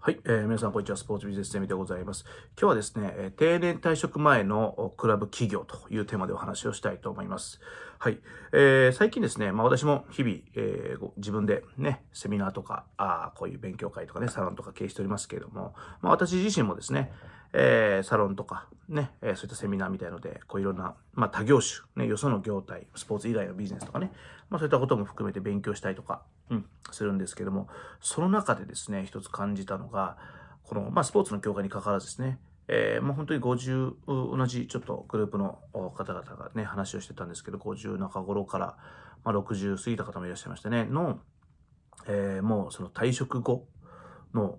はい、えー、皆さん、こんにちは。スポーツビジネスセミでございます。今日はですね、えー、定年退職前のクラブ企業というテーマでお話をしたいと思います。はい。えー、最近ですね、まあ私も日々、えー、自分でね、セミナーとか、あこういう勉強会とかね、サロンとか経営しておりますけれども、まあ私自身もですね、えー、サロンとか、ね、えー、そういったセミナーみたいので、こういろんな、まあ、他業種、ね、よその業態、スポーツ以外のビジネスとかね、まあ、そういったことも含めて勉強したいとか、うん、するんですけども、その中でですね、一つ感じたのが、この、まあ、スポーツの強化にかかわらずですね、えー、まあ、本当に50、同じちょっとグループの方々がね、話をしてたんですけど、50中頃から、まあ、60過ぎた方もいらっしゃいましたね、の、えー、もうその退職後の、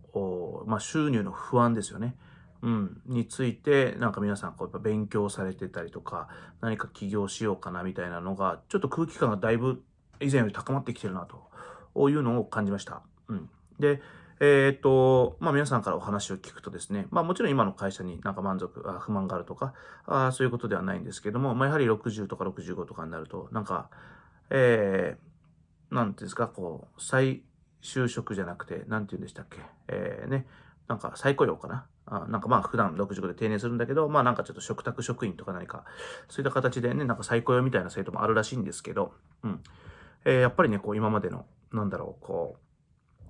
まあ、収入の不安ですよね。うん、について、なんか皆さんこうやっぱ勉強されてたりとか、何か起業しようかなみたいなのが、ちょっと空気感がだいぶ以前より高まってきてるなとういうのを感じました。うん。で、えー、っと、まあ、皆さんからお話を聞くとですね、まあ、もちろん今の会社になんか満足、あ不満があるとかあ、そういうことではないんですけども、まあ、やはり60とか65とかになると、なんか、えー、なんていうんですか、こう、再就職じゃなくて、なんて言うんでしたっけ、えー、ね、なんか再雇用かな。あなんかまあ普段65で定年するんだけど、まあなんかちょっと嘱託職員とか何か、そういった形でね、なんか再雇用みたいな制度もあるらしいんですけど、うん。えー、やっぱりね、こう今までのなんだろう、こ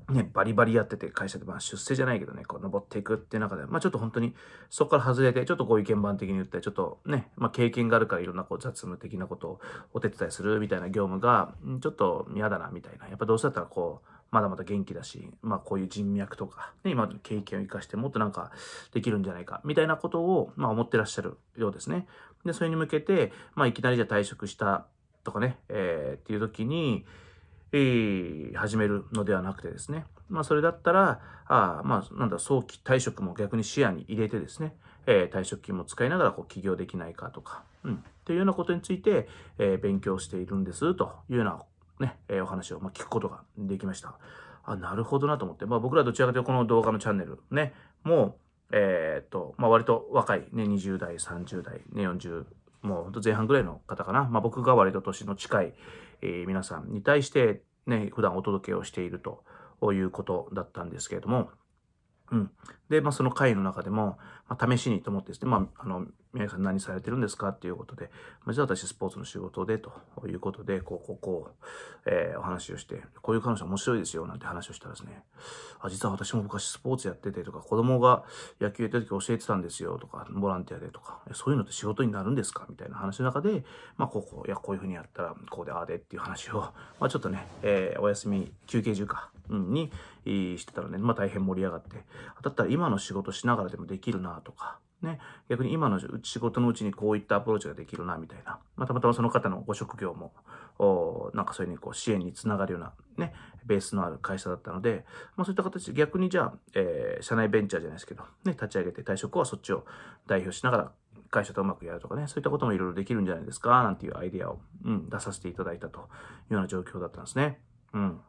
う、ね、バリバリやってて会社で、まあ出世じゃないけどね、こう登っていくっていう中で、まあちょっと本当にそこから外れて、ちょっとこういう鍵盤的に言って、ちょっとね、まあ経験があるからいろんなこう雑務的なことをお手伝いするみたいな業務が、ちょっと嫌だなみたいな。やっぱどうせだったらこう、まだまだ元気だし、まあこういう人脈とか、ね、今の経験を生かしてもっとなんかできるんじゃないか、みたいなことを、まあ思ってらっしゃるようですね。で、それに向けて、まあいきなりじゃ退職したとかね、えー、っていう時に、始めるのではなくてですね、まあ、それだったら、あまあ、なんだ、早期退職も逆に視野に入れてですね、えー、退職金も使いながらこう起業できないかとか、うん、っていうようなことについて、えー、勉強しているんですというような、ねえお話を、聞くことができました。あ、なるほどなと思って、まあ、僕らどちらかというとこの動画のチャンネルね、もう、えっと、まあ、割と若い、ね、20代、30代、ね、40もうほんと前半ぐらいの方かな、まあ、僕が割と年の近い、えー、皆さんに対してね、普段お届けをしているということだったんですけれども、うん。で、まあ、その会の中でも、まあ、試しにと思ってですね、まあ、あの、宮城さん何されてるんですかっていうことで、まあ、じゃあ私スポーツの仕事でということで、こう、こう、こう、えー、お話をして、こういう彼女面白いですよ、なんて話をしたらですね、あ、実は私も昔スポーツやっててとか、子供が野球やってる時教えてたんですよとか、ボランティアでとか、そういうのって仕事になるんですかみたいな話の中で、まあ、こう、こう、いや、こういうふうにやったら、こうで、ああでっていう話を、まあ、ちょっとね、えー、お休み、休憩中か、にしてたらね、まあ大変盛り上がって、だったら今の仕事しながらでもできるなとか、ね、逆に今の仕事のうちにこういったアプローチができるなみたいな、まあ、たまたまその方のご職業も、おなんかそういうこう支援につながるような、ね、ベースのある会社だったので、まあ、そういった形で逆にじゃあ、えー、社内ベンチャーじゃないですけど、ね、立ち上げて退職後はそっちを代表しながら会社とうまくやるとかね、そういったこともいろいろできるんじゃないですか、なんていうアイデアを、うん、出させていただいたというような状況だったんですね。うん。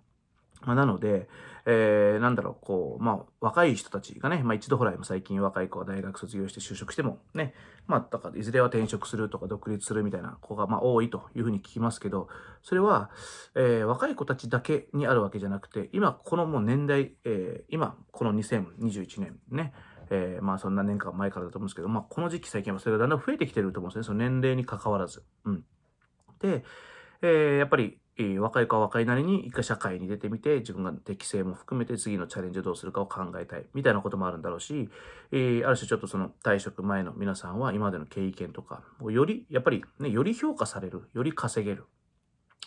まあ、なので、えー、なんだろう、こう、まあ、若い人たちがね、まあ、一度ほら、最近若い子は大学卒業して就職しても、ね、まあ、だから、いずれは転職するとか独立するみたいな子が、まあ、多いというふうに聞きますけど、それは、えー、若い子たちだけにあるわけじゃなくて、今、このもう年代、えー、今、この2021年ね、えー、まあそんな年間前からだと思うんですけど、まあこの時期最近はそれがだんだん増えてきてると思うんですね。その年齢に関わらず。うん。で、えー、やっぱり、えー、若い子は若いなりに一回社会に出てみて、自分が適性も含めて次のチャレンジをどうするかを考えたい、みたいなこともあるんだろうし、えー、ある種ちょっとその退職前の皆さんは今までの経験とか、より、やっぱりね、より評価される、より稼げる。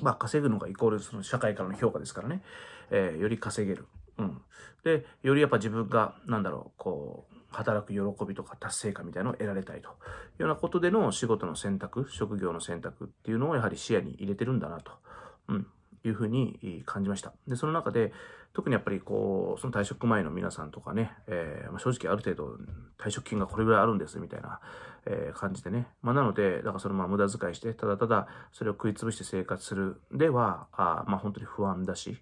まあ、稼ぐのがイコールその社会からの評価ですからね、えー、より稼げる。うん。で、よりやっぱ自分が、なんだろう、こう、働く喜びとか達成感みたいなのを得られたいというようなことでの仕事の選択、職業の選択っていうのをやはり視野に入れてるんだなと、うん、いうふうに感じました。で、その中で、特にやっぱりこう、その退職前の皆さんとかね、えー、まあ、正直ある程度退職金がこれぐらいあるんですみたいな、えー、感じでね。まあ、なので、だからそのまあ無駄遣いして、ただただそれを食い潰して生活するでは、あまあ本当に不安だし、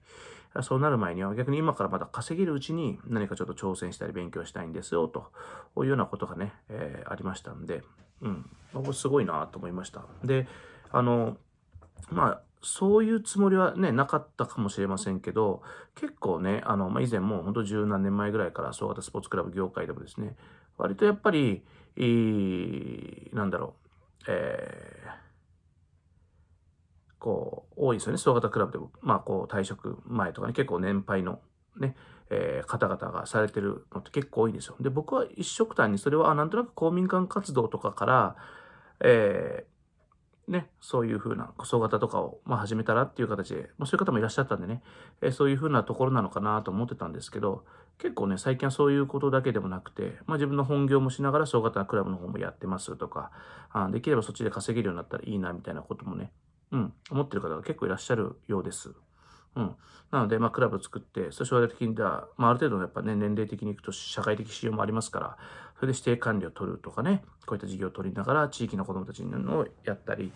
そうなる前には逆に今からまだ稼げるうちに何かちょっと挑戦したり勉強したいんですよというようなことがね、えー、ありましたんで、うん、僕すごいなと思いました。で、あの、まあ、そういうつもりはね、なかったかもしれませんけど、結構ね、あの、まあ、以前も本当十何年前ぐらいから総型スポーツクラブ業界でもですね、割とやっぱり、いいなんだろう、えーこう、多いんですよね。総型クラブでも、まあ、こう、退職前とかね、結構年配のね、えー、方々がされてるのって結構多いんですよ。で、僕は一色単にそれは、なんとなく公民館活動とかから、えー、ね、そういうふうな、総型とかを、まあ、始めたらっていう形で、まあ、そういう方もいらっしゃったんでね、えー、そういうふうなところなのかなと思ってたんですけど、結構ね、最近はそういうことだけでもなくて、まあ、自分の本業もしながら、総型クラブの方もやってますとか、あできればそっちで稼げるようになったらいいな、みたいなこともね、うん、思ってる方が結構いらっしゃるようです。うん。なので、まあ、クラブ作って、そして我々的には、まあ、ある程度のやっぱね、年齢的にいくと社会的仕様もありますから、それで指定管理を取るとかね、こういった事業を取りながら、地域の子どもたちのやったり、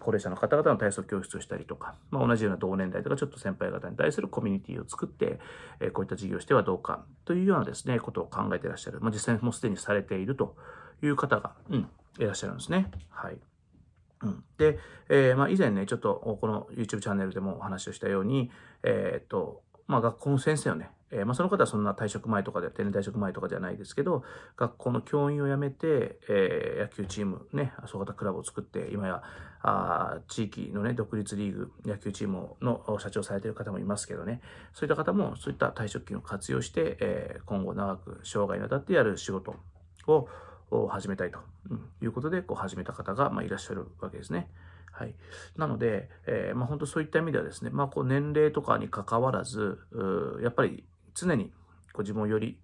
高齢者の方々の体操教室をしたりとか、まあ、同じような同年代とか、ちょっと先輩方に対するコミュニティを作って、えこういった事業をしてはどうか、というようなですね、ことを考えていらっしゃる。まあ、実際もうすでにされているという方が、うん、いらっしゃるんですね。はい。で、えー、まあ、以前ね、ちょっとこの YouTube チャンネルでもお話をしたように、えー、っと、まあ、学校の先生をね、えー、まあ、その方はそんな退職前とかで、定年退職前とかじゃないですけど、学校の教員を辞めて、えー、野球チーム、ね、麻生方クラブを作って、今や、あ地域のね、独立リーグ、野球チームの社長されてる方もいますけどね、そういった方も、そういった退職金を活用して、えー、今後長く生涯にわたってやる仕事を、を始めたいと、うん、いうことでこう始めた方が、まいらっしゃるわけですね。はい、なので、えー、まあ、本当そういった意味ではですね、まあ、こう年齢とかにかかわらずやっぱり常にこう自分をより、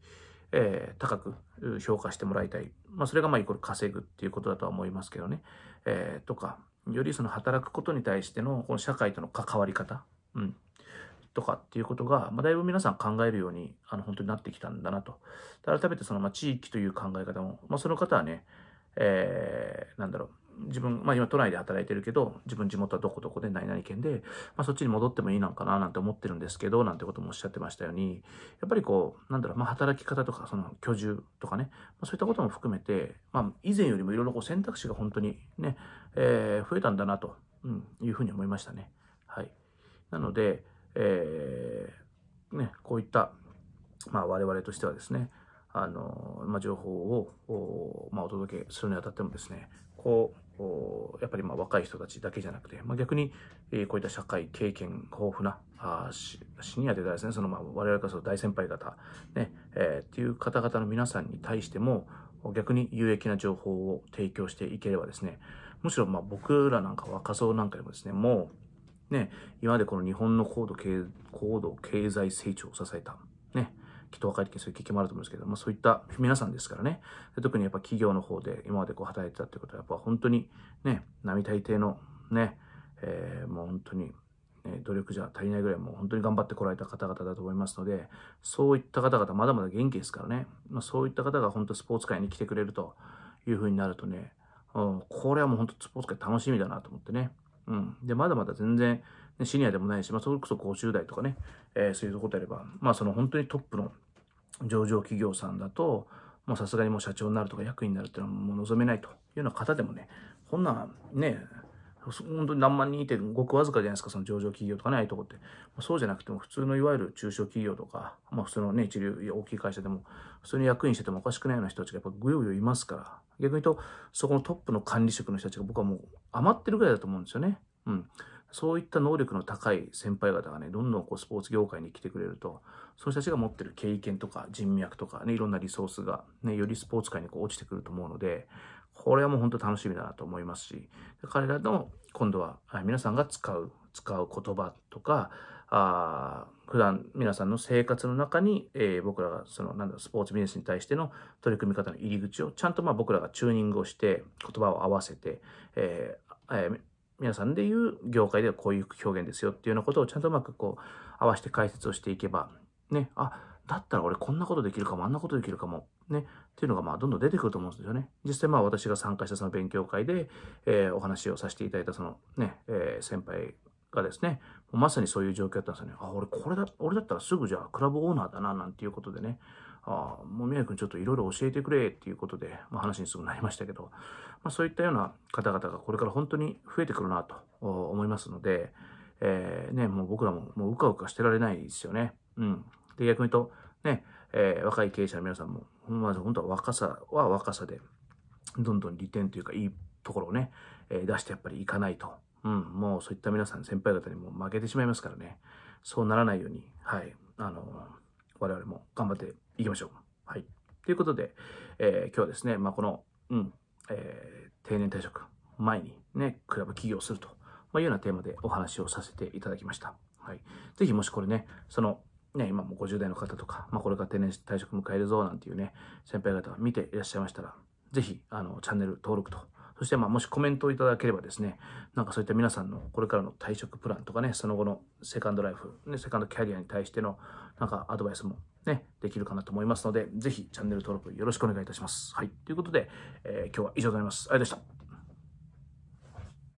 えー、高く評価してもらいたい、まあ、それがまあイコール稼ぐっていうことだとは思いますけどね、えー、とかよりその働くことに対してのこの社会との関わり方、うん、とかっていうことが、まあ、だいぶ皆さん考えるように、あの、本当になってきたんだなと。改めてその、まあ、地域という考え方も、まあ、その方はね、えー、なんだろう。自分、まあ今都内で働いてるけど、自分地元はどこどこで何々県で、まあそっちに戻ってもいいのかななんて思ってるんですけど、なんてこともおっしゃってましたように、やっぱりこう、なんだろう、まあ働き方とか、その居住とかね、まあ、そういったことも含めて、まあ以前よりもいろいろこう選択肢が本当にね、えー、増えたんだなと、うん、いうふうに思いましたね。はい。なので、えー、ね、こういった、まあ、我々としてはですね、あのまあ、情報をお,、まあ、お届けするにあたってもですねこうやっぱりまあ若い人たちだけじゃなくて、まあ、逆に、えー、こういった社会経験豊富なあシニアでですねそのまあ我々からそ大先輩方ね、えー、っていう方々の皆さんに対しても逆に有益な情報を提供していければですねむしろまあ僕らなんか若造なんかでもですねもうね、今までこの日本の高度経高度経済成長を支えた、ね、きっと若い時にそういう経験もあると思うんですけど、まあ、そういった皆さんですからね、特にやっぱ企業の方で今までこう働いてたってことは、やっぱ本当にね、並大抵のね、えー、もう本当に、ね、努力じゃ足りないぐらいもう本当に頑張ってこられた方々だと思いますので、そういった方々、まだまだ元気ですからね、まあ、そういった方が本当スポーツ界に来てくれるというふうになるとね、うん、これはもう本当スポーツ界楽しみだなと思ってね、うん。で、まだまだ全然、ね、シニアでもないし、まあ、それこそ50代とかね、えー、そういうとこであれば、まあ、その本当にトップの上場企業さんだと、もうさすがにもう社長になるとか役員になるっていうのはもう望めないというような方でもね、こんなね、本当に何万人いてごくわずかじゃないですか、その上場企業とかね、ああいうとこって。そうじゃなくても、普通のいわゆる中小企業とか、まあ普通のね、一流大きい会社でも、普通に役員しててもおかしくないような人たちがやっぱぐよぐよいますから、逆に言うと、そこのトップの管理職の人たちが僕はもう余ってるぐらいだと思うんですよね。うん。そういった能力の高い先輩方がね、どんどんこうスポーツ業界に来てくれると、その人たちが持ってる経験とか人脈とかね、いろんなリソースがね、よりスポーツ界にこう落ちてくると思うので、これはもう本当楽しみだなと思いますし、彼らの今度は皆さんが使う使う言葉とか、あ普段皆さんの生活の中に、えー、僕らがそのなんだスポーツビジネスに対しての取り組み方の入り口をちゃんとまあ僕らがチューニングをして言葉を合わせて、えーえー、皆さんでいう業界ではこういう表現ですよっていうようなことをちゃんとうまくこう合わせて解説をしていけばねあだったら俺こんなことできるかも、あんなことできるかも、ね、っていうのがまあどんどん出てくると思うんですよね。実際まあ私が参加したその勉強会で、えー、お話をさせていただいたそのね、えー、先輩がですね、まさにそういう状況だったんですよね。あ、俺、これだ、俺だったらすぐじゃあクラブオーナーだな、なんていうことでね、あもう宮城君ちょっといろいろ教えてくれっていうことで、まあ、話にすぐなりましたけど、まあ、そういったような方々がこれから本当に増えてくるなと思いますので、えー、ね、もう僕らももううかうかしてられないですよね。うん。で、逆に言うと、ね、えー、若い経営者の皆さんも、まず本当は若さは若さで、どんどん利点というかいいところをね、えー、出してやっぱりいかないとうん、もうそういった皆さん、先輩方にも負けてしまいますからね、そうならないように、はい、あの、我々も頑張っていきましょう。はい。ということで、えー、今日はですね、まあ、この、うん、えー、定年退職前にね、クラブ起業すると、まあ、いうようなテーマでお話をさせていただきました。はい。ぜひもしこれね、その、ね、今も50代の方とか、まあ、これから定年退職迎えるぞなんていうね、先輩方見ていらっしゃいましたら、ぜひ、あの、チャンネル登録と、そして、まあ、もしコメントをいただければですね、なんかそういった皆さんのこれからの退職プランとかね、その後のセカンドライフ、ね、セカンドキャリアに対しての、なんかアドバイスもね、できるかなと思いますので、ぜひチャンネル登録よろしくお願いいたします。はい。ということで、えー、今日は以上となります。ありがとうございました。